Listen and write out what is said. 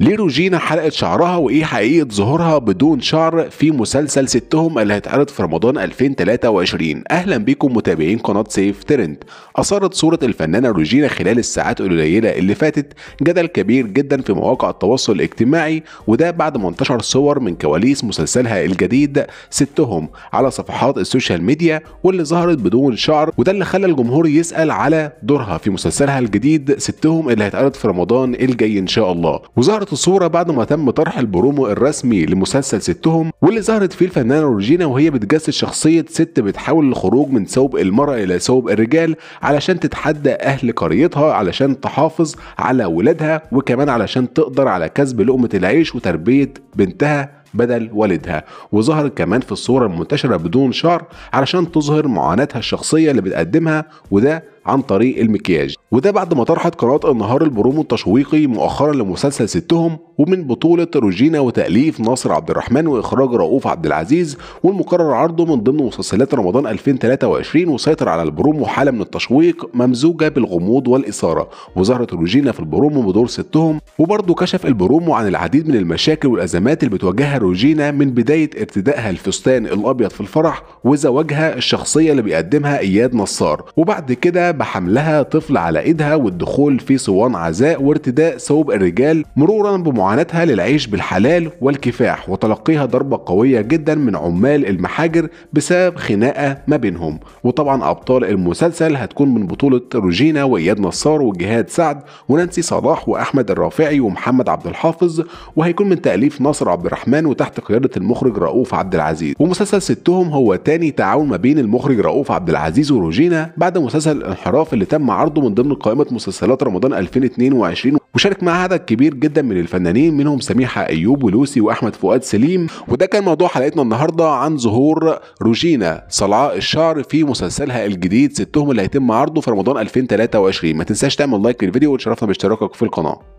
ليه روجينا حلقت شعرها وإيه حقيقة ظهورها بدون شعر في مسلسل ستهم اللي هيتعرض في رمضان 2023 أهلا بكم متابعين قناة سيف ترند أثارت صورة الفنانة روجينا خلال الساعات القليلة اللي فاتت جدل كبير جدا في مواقع التواصل الاجتماعي وده بعد ما انتشر صور من كواليس مسلسلها الجديد ستهم على صفحات السوشيال ميديا واللي ظهرت بدون شعر وده اللي خلى الجمهور يسأل على دورها في مسلسلها الجديد ستهم اللي هيتعرض في رمضان الجاي إن شاء الله وظهرت ظهرت الصورة بعد ما تم طرح البرومو الرسمي لمسلسل ستهم واللي ظهرت فيه الفنانة روجينا وهي بتجسد شخصية ست بتحاول الخروج من ثوب المرأة إلى ثوب الرجال علشان تتحدى أهل قريتها علشان تحافظ على ولادها وكمان علشان تقدر على كسب لقمة العيش وتربية بنتها بدل والدها وظهرت كمان في الصورة المنتشرة بدون شعر علشان تظهر معاناتها الشخصية اللي بتقدمها وده عن طريق المكياج وده بعد ما طرحت قناة النهار البرومو التشويقي مؤخرا لمسلسل ستهم ومن بطولة روجينا وتأليف ناصر عبد الرحمن وإخراج رؤوف عبد العزيز والمقرر عرضه من ضمن مسلسلات رمضان 2023 وسيطر على البرومو حالة من التشويق ممزوجة بالغموض والإثارة وظهرت روجينا في البرومو بدور ستهم وبرضه كشف البرومو عن العديد من المشاكل والأزمات اللي بتواجهها روجينا من بداية ارتدائها الفستان الأبيض في الفرح وزواجها الشخصية اللي بيقدمها إياد نصار وبعد كده بحملها طفل على ايدها والدخول في صوان عزاء وارتداء ثوب الرجال مرورا بمعاناتها للعيش بالحلال والكفاح وتلقيها ضربة قوية جدا من عمال المحاجر بسبب خناقة ما بينهم وطبعا أبطال المسلسل هتكون من بطولة روجينا وإياد نصار وجهاد سعد ونانسي صلاح وأحمد الرافعي ومحمد عبد الحافظ وهيكون من تأليف ناصر عبد الرحمن وتحت قيادة المخرج رؤوف عبد العزيز ومسلسل ستهم هو تاني تعاون ما بين المخرج رؤوف عبد العزيز وروجينا بعد مسلسل الانحراف اللي تم عرضه من ضمن قائمة مسلسلات رمضان 2022 وشارك معاه عدد كبير جدا من الفنانين منهم سميحة أيوب ولوسي وأحمد فؤاد سليم وده كان موضوع حلقتنا النهاردة عن ظهور روجينا صلعاء الشعر في مسلسلها الجديد ستهم اللي هيتم عرضه في رمضان 2023 ما تنساش تعمل لايك للفيديو وتشرفنا باشتراكك في القناة